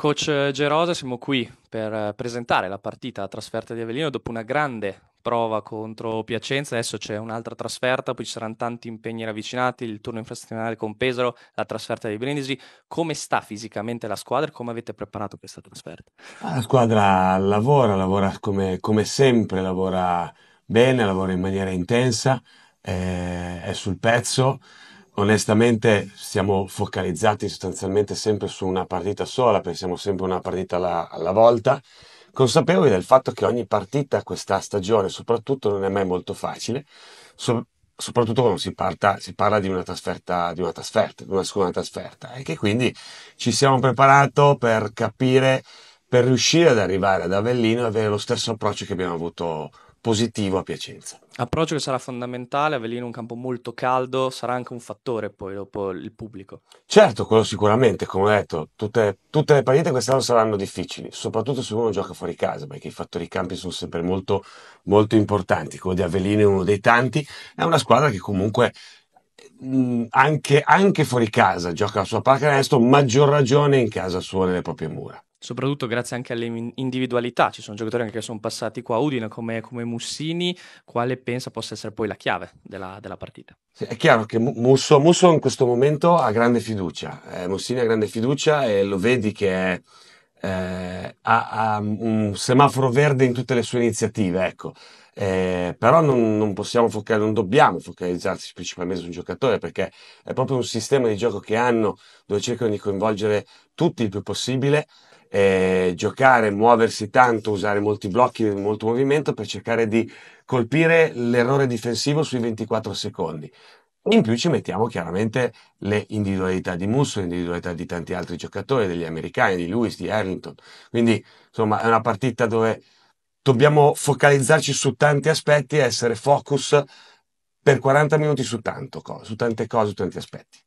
Coach eh, Gerosa, siamo qui per eh, presentare la partita a trasferta di Avellino dopo una grande prova contro Piacenza. Adesso c'è un'altra trasferta, poi ci saranno tanti impegni ravvicinati, il turno infrasettimanale con Pesaro, la trasferta di Brindisi. Come sta fisicamente la squadra e come avete preparato questa trasferta? Ah, la squadra lavora, lavora come, come sempre, lavora bene, lavora in maniera intensa, eh, è sul pezzo. Onestamente siamo focalizzati sostanzialmente sempre su una partita sola, pensiamo sempre a una partita alla, alla volta, consapevoli del fatto che ogni partita questa stagione soprattutto non è mai molto facile, so, soprattutto quando si, parta, si, parla di una trasferta, di una trasferta, di una seconda trasferta, e che quindi ci siamo preparati per capire, per riuscire ad arrivare ad Avellino e avere lo stesso approccio che abbiamo avuto positivo a Piacenza. Approccio che sarà fondamentale, Avellino un campo molto caldo, sarà anche un fattore poi dopo il pubblico. Certo, quello sicuramente, come ho detto, tutte, tutte le partite quest'anno saranno difficili, soprattutto se uno gioca fuori casa, perché i fattori campi sono sempre molto, molto importanti, quello di Avellino è uno dei tanti, è una squadra che comunque anche, anche fuori casa gioca la sua resto, maggior ragione in casa sua nelle proprie mura soprattutto grazie anche alle individualità. Ci sono giocatori anche che sono passati qua a Udine come, come Mussini, quale pensa possa essere poi la chiave della, della partita? Sì, è chiaro che Musso, Musso, in questo momento ha grande fiducia, eh, Mussini ha grande fiducia e lo vedi che eh, ha, ha, un semaforo verde in tutte le sue iniziative, ecco. Eh, però non, non possiamo focalizzare, non dobbiamo focalizzarci principalmente su un giocatore perché è proprio un sistema di gioco che hanno dove cercano di coinvolgere tutti il più possibile eh, giocare, muoversi tanto, usare molti blocchi, molto movimento per cercare di colpire l'errore difensivo sui 24 secondi. In più ci mettiamo chiaramente le individualità di Musso, le individualità di tanti altri giocatori, degli americani, di Lewis, di Harrington. Quindi, insomma, è una partita dove dobbiamo focalizzarci su tanti aspetti e essere focus per 40 minuti su, tanto, su tante cose, su tanti aspetti.